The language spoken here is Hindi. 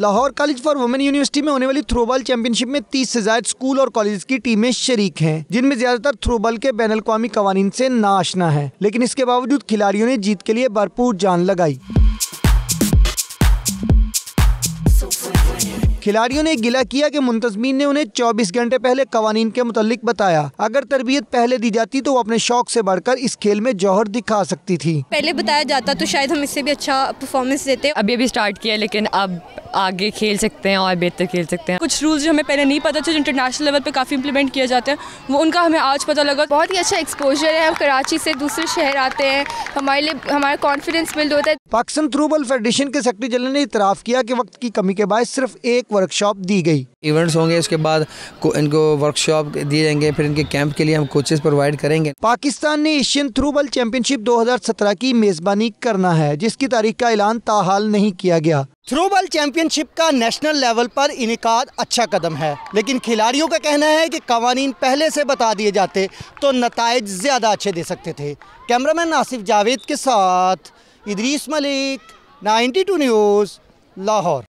Lahore college for women university में होने वाली थ्रोबॉल चैंपियनशिप में तीस से ज्यादा स्कूल और कॉलेज की टीमें शरीक हैं जिनमें ज्यादातर थ्रोबॉल के बैन अवी कवानीन से नाशना है लेकिन इसके बावजूद खिलाड़ियों ने जीत के लिए भरपूर जान लगाई खिलाड़ियों ने गिला किया कि मुंतजमीन ने उन्हें चौबीस घंटे पहले कवानी के मुतलिक बताया अगर तरबियत पहले दी जाती तो वो अपने शौक से बढ़कर इस खेल में जौहर दिखा सकती थी पहले बताया जाता तो शायद हम इससे भी अच्छा परफॉर्मेंस देते अभी अभी स्टार्ट किया लेकिन अब आगे खेल सकते हैं और बेहतर खेल सकते हैं कुछ रूल्स जो हमें पहले नहीं पता थे जो इंटरनेशनल लेवल पर काफ़ी इंप्लीमेंट किए जाते हैं वो उनका हमें आज पता लगा बहुत ही अच्छा एक्सपोजर है हम कराची से दूसरे शहर आते हैं हमारे लिए हमारा कॉन्फिडेंस बिल्ड होता है पाकिस्तान थ्रूबल फेडरेशन के सेक्रेटरी जनरल ने इतराफ़ किया कि वक्त की कमी के बाद सिर्फ एक वर्कशॉप दी गई इवेंट्स होंगे उसके बाद इनको वर्कशॉप दिए जाएंगे फिर इनके कैंप के लिए हम कोचेस प्रोवाइड करेंगे पाकिस्तान ने एशियन थ्रू बॉल चैंपियनशिप 2017 की मेजबानी करना है जिसकी तारीख का ऐलान ताहाल नहीं किया गया थ्रो बॉल चैंपियनशिप का नेशनल लेवल पर इनका अच्छा कदम है लेकिन खिलाड़ियों का कहना है कि कवानीन पहले से बता दिए जाते तो नतज ज़्यादा अच्छे दे सकते थे कैमरामैन आसिफ जावेद के साथ इदरीस मलिक 92 न्यूज़ लाहौर